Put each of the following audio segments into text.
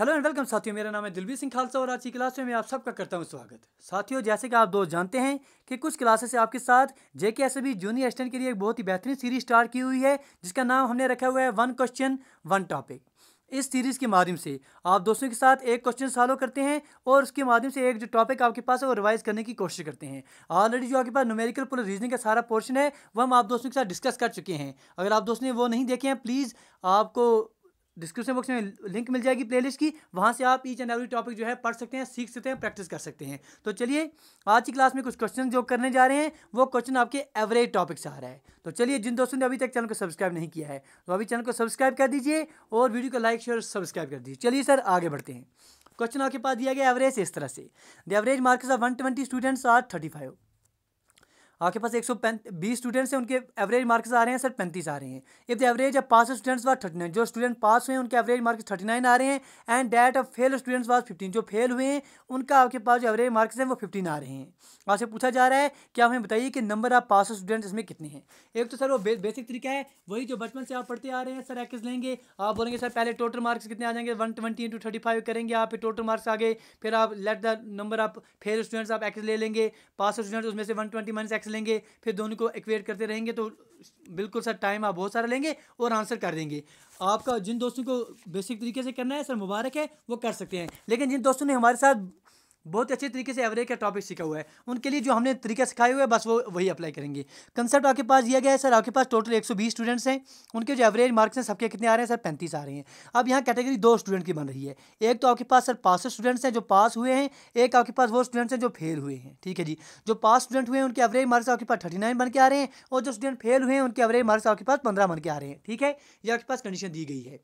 hello and welcome साथियों मेरा नाम है दिलवीर सिंह खालसा और आज की क्लास में मैं आप सबका करता हूं स्वागत साथियों जैसे कि आप दोस्त जानते हैं कि कुछ क्लासेस आपके साथ JK S B junior assistant के लिए एक बहुत ही बेहतरीन सीरीज स्टार्ट की हुई है जिसका नाम हमने रखा हुआ है वन क्वेश्चन वन टॉपिक इस सीरीज़ के माध्यम से आप दोस्तों के साथ एक क्वेश्चन सॉल्व करते हैं और उसके माध्यम से एक जो टॉपिक आपके पास है वो रिवाइज करने की कोशिश करते हैं ऑलरेडी जो आपके पास न्यूमेरिकल प्लस रीजनिंग का सारा पोर्शन है वो हम आप दोस्तों के साथ डिस्कस कर चुके हैं अगर आप दोस्तों ने वो नहीं देखे हैं प्लीज़ आपको डिस्क्रिप्शन बॉक्स में लिंक मिल जाएगी प्लेलिस्ट की वहाँ से आप ईच एंड एवरी टॉपिक जो है पढ़ सकते हैं सीख सकते हैं प्रैक्टिस कर सकते हैं तो चलिए आज की क्लास में कुछ क्वेश्चन जो करने जा रहे हैं वो क्वेश्चन आपके एवरेज टॉपिक से आ रहा है तो चलिए जिन दोस्तों ने अभी तक चैनल को सब्सक्राइब नहीं किया है तो अभी चैनल को सब्सक्राइब कर दीजिए और वीडियो को लाइक शेयर सब्सक्राइब कर दीजिए चलिए सर आगे बढ़ते हैं क्वेश्चन आपके पास दिया गया एवरेज इस तरह से the average marks of one twenty students are thirty five आपके पास एक सौ बीस स्टूडेंट्स हैं उनके एवरेज मार्क्स आ रहे हैं सर पैंतीस आ रहे हैं if the average of pass students was thirty nine जो स्टूडेंट पास हुए हैं उनके एवरेज मार्क्स थर्टी नाइन आ रहे हैं and that of fail students was fifteen जो फेल हुए हैं उनका आपके पास जो एवरेज मार्क्स हैं वो फिफ्टीन आ रहे हैं आपसे पूछा जा रहा है कि आप हमें बताइए कि नंबर ऑफ पास स्टूडेंट्स इसमें कितने हैं एक तो सर वो बे, बेसिक तरीका है वही जो बचपन से आप पढ़ते आ रहे हैं सर एक्स लेंगे आप बोलेंगे सर पहले टोटल मार्क्स कितने आ जाएंगे one twenty into thirty five करेंगे आप टोटल मार्क्स आ गए फिर आप let the number of fail students आप एक्स ले लेंगे पास स्टूडेंट्स उसमें से वन ट्वेंटी माइनस एक्स लेंगे फिर दोनों को एक्वेट करते रहेंगे तो बिल्कुल सर टाइम आप बहुत सारा लेंगे और आंसर कर देंगे आपका जिन दोस्तों को बेसिक तरीके से करना है सर मुबारक है वो कर सकते हैं लेकिन जिन दोस्तों ने हमारे साथ बहुत अच्छे तरीके से एवरेज का टॉपिक सीखा हुआ है उनके लिए जो हमने तरीका सिखाए हुए बस वो वही अप्लाई करेंगे कंसेप्ट आपके पास दिया गया है सर आपके पास टोटल 120 स्टूडेंट्स हैं उनके जो एवरेज मार्क्स हैं सबके कितने आ रहे हैं सर पैंतीस आ रहे हैं अब यहाँ कैटेगरी दो स्टूडेंट की बन रही है एक तो आपके पास सर पास स्टूडेंट्स हैं जो पास हुए हैं एक आपके पास वो स्टूडेंट्स हैं जो फेल हुए हैं ठीक है जी जो पास स्टूडेंट हुए हैं उनके एवरेज मार्क्स आपके पास थर्टी बन के आ रहे हैं और जो स्टूडेंट फेल हुए हैं उनके एवरेज मार्क्स आपके पास पंद्रह बन के आ रहे हैं ठीक है ये आपके पास कंडीशन दी गई है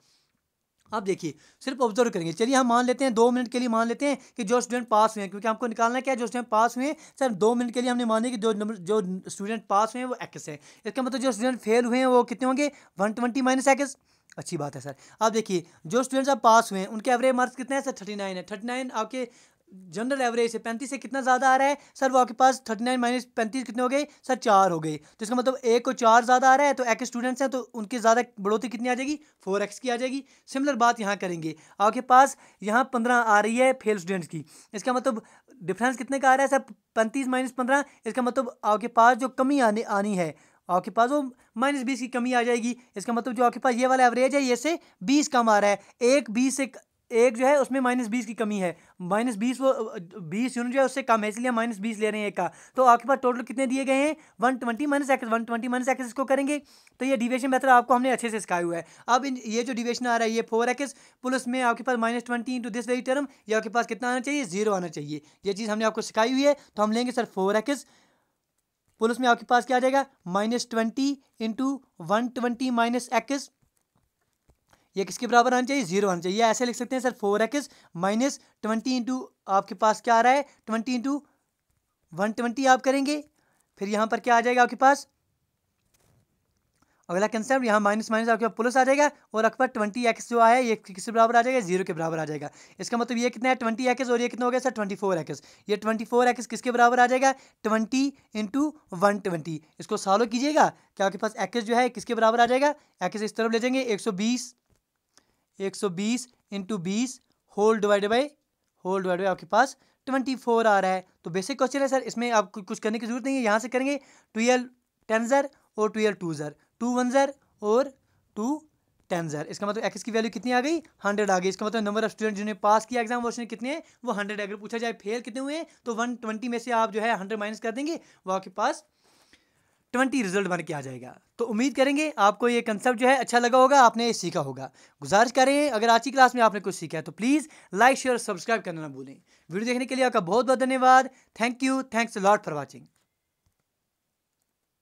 आप देखिए सिर्फ ऑब्जर्व करेंगे चलिए हम मान लेते हैं दो मिनट के लिए मान लेते हैं कि जो स्टूडेंट पास हुए हैं क्योंकि हमको निकालना क्या है जो स्टूडेंट पास हुए हैं सर दो मिनट के लिए हमने माने कि जो नंबर जो स्टूडेंट पास हुए हैं वो एक्स है इसका मतलब जो स्टूडेंट फेल हुए हैं वो कितने होंगे वन ट्वेंटी माइनस एक्स अच्छी बात है सर आप देखिए जो स्टूडेंट्स आप पास हुए हैं उनके एवरेज मार्क्स कितने हैं सर थर्टी नाइन है थर्टी नाइन आपके जनरल एवरेज से पैंतीस से कितना ज़्यादा आ रहा है सर वो आपके पास थर्टी नाइन माइनस पैंतीस कितने हो गए सर चार हो गए तो इसका मतलब एक को चार ज़्यादा आ रहा है तो एक स्टूडेंट्स हैं तो उनकी ज़्यादा बढ़ोतरी कितनी आ जाएगी फोर एक्स की आ जाएगी सिमिलर बात यहाँ करेंगे आपके पास यहाँ पंद्रह आ रही है फेल स्टूडेंट्स की इसका मतलब डिफरेंस कितने का आ रहा है सर पैंतीस माइनस पंद्रह इसका मतलब आपके पास जो कमी आने आनी है आपके पास वो माइनस बीस की कमी आ जाएगी इसका मतलब जो आपके पास ये वाला एवरेज है ये से बीस कम आ रहा है एक बीस से एक जो है उसमें माइनस बीस की कमी है माइनस बीस वो बीस यूनिट जो है उससे कम है इसलिए माइनस बीस ले रहे हैं एक का तो आपके पास टोटल कितने दिए गए हैं one twenty minus X one twenty minus X इसको करेंगे तो ये डिवेशन बेहतर आपको हमने अच्छे से सिखाया हुआ है अब ये जो डिवेशन आ रहा है ये फोर एक्स प्लस में आपके पास minus twenty into this very term ये आपके पास कितना आना चाहिए जीरो आना चाहिए ये चीज़ हमने आपको सिखाई हुई है तो हम लेंगे सर फोर एक्स प्लस में आपके पास क्या आ जाएगा minus twenty into one twenty minus X ये किसके बराबर आना चाहिए जीरो आना चाहिए ऐसे लिख सकते हैं sir four X minus twenty into आपके पास क्या आ रहा है ट्वेंटी इंटू वन ट्वेंटी आप करेंगे फिर यहाँ पर क्या आ जाएगा आपके पास अगला कंसेप्ट यहाँ माइनस माइनस आपके पास प्लस आ जाएगा और आपके पास ट्वेंटी एक्स जो आया ये किसके बराबर आ जाएगा जीरो के बराबर आ जाएगा इसका मतलब ये कितना है ट्वेंटी एक्स और ये कितना हो गया सर ट्वेंटी फोर एक्स ये ट्वेंटी फोर एक्स किसके बराबर आ जाएगा ट्वेंटी इंटू वन ट्वेंटी इसको सॉल्व कीजिएगा क्या आपके पास एक्स जो है किसके बराबर आ जाएगा एक्स इस तरफ ले जाएंगे एक सौ बीस एक सौ बीस इंटू बीस whole divided by whole divide by आपके पास ट्वेंटी फोर आ रहा है तो बेसिक क्वेश्चन है सर इसमें आप कुछ करने की जरूरत नहीं है यहाँ से करेंगे ट्वेल्व टेन ज़र और twelve two zero two one zero और टू टेन ज़र इसका मतलब एक्स की वैल्यू कितनी आ गई हंड्रेड आ गई इसका मतलब नंबर ऑफ स्टूडेंट जिन्होंने पास किया एग्जाम वर्ष कितने हैं वो हंड्रेड अगर पूछा जाए फेल कितने हुए हैं तो वन ट्वेंटी में से आप जो है हंड्रेड माइनस कर देंगे वो आपके पास ट्वेंटी रिजल्ट बन के आ जाएगा तो उम्मीद करेंगे आपको ये कंसेप्ट जो है अच्छा लगा होगा आपने सीखा होगा गुजारिश करें अगर आज की क्लास में आपने कुछ सीखा है तो प्लीज़ लाइक शेयर सब्सक्राइब करना ना भूलें वीडियो देखने के लिए आपका बहुत बहुत धन्यवाद thank you thanks lot for watching